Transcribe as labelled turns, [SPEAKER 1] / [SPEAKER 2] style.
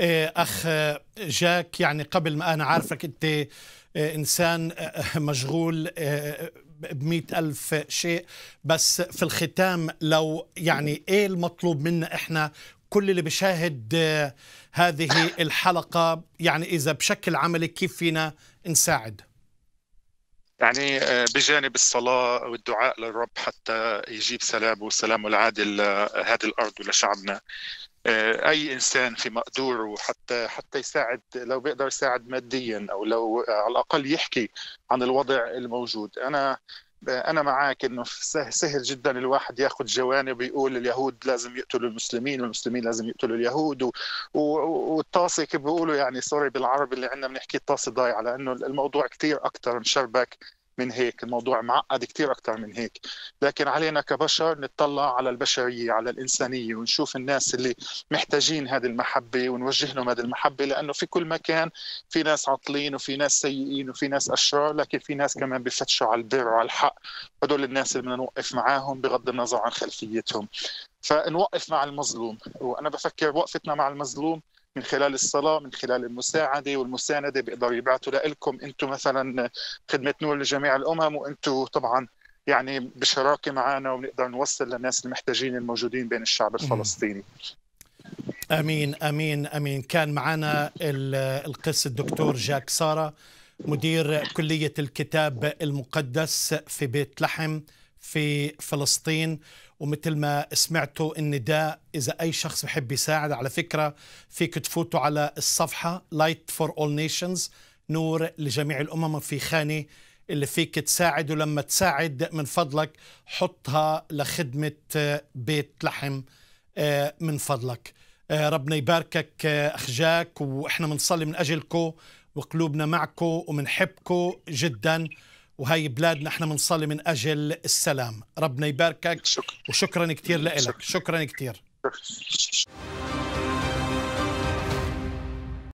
[SPEAKER 1] إيه، اخ إيه، جاك يعني قبل ما انا عارفك انت إيه، انسان مشغول بمئة ألف شيء بس في الختام لو يعني إيه المطلوب منا إحنا كل اللي بيشاهد هذه الحلقة يعني إذا بشكل عملي كيف فينا نساعد
[SPEAKER 2] يعني بجانب الصلاة والدعاء للرب حتى يجيب سلامه وسلامه العادل لهذه الأرض ولشعبنا آه، اي انسان في مقدوره حتى حتى يساعد لو بيقدر يساعد ماديا او لو على الاقل يحكي عن الوضع الموجود انا انا معك انه سهل جدا الواحد ياخذ جوانب ويقول اليهود لازم يقتلوا المسلمين والمسلمين لازم يقتلوا اليهود والطاسه كيف بيقولوا يعني سوري بالعربي اللي عندنا بنحكي الطاسه ضايعه لانه الموضوع كثير اكثر مشربك من هيك الموضوع معقد كثير أكثر من هيك لكن علينا كبشر نتطلع على البشرية على الإنسانية ونشوف الناس اللي محتاجين هذه المحبة ونوجه لهم هذه المحبة لأنه في كل مكان في ناس عاطلين وفي ناس سيئين وفي ناس أشرار لكن في ناس كمان بفتشوا على البر وعلى الحق هدول الناس اللي بدنا نوقف معاهم بغض النظر عن خلفيتهم فنوقف مع المظلوم وأنا بفكر وقفتنا مع المظلوم من خلال الصلاة من خلال المساعدة والمساندة بيقدروا يبعثوا لكم أنتم مثلا خدمة نور لجميع الأمم وأنتم طبعا يعني بشراكة معنا وبنقدر نوصل للناس المحتاجين الموجودين بين الشعب الفلسطيني
[SPEAKER 1] امين امين امين كان معنا القس الدكتور جاك ساره مدير كليه الكتاب المقدس في بيت لحم في فلسطين ومثل ما سمعتوا النداء إذا أي شخص بحب يساعد على فكرة فيك تفوتوا على الصفحة Light for All Nations نور لجميع الأمم في خانة اللي فيك تساعد ولما تساعد من فضلك حطها لخدمة آه، بيت لحم آه، من فضلك آه، ربنا يباركك أخ جاك وإحنا بنصلي من أجلكم وقلوبنا معكم ومنحبكم جداً وهي بلادنا احنا بنصلي من اجل السلام ربنا يباركك شكرا. وشكرا كثير لك شكرا, شكرا كثير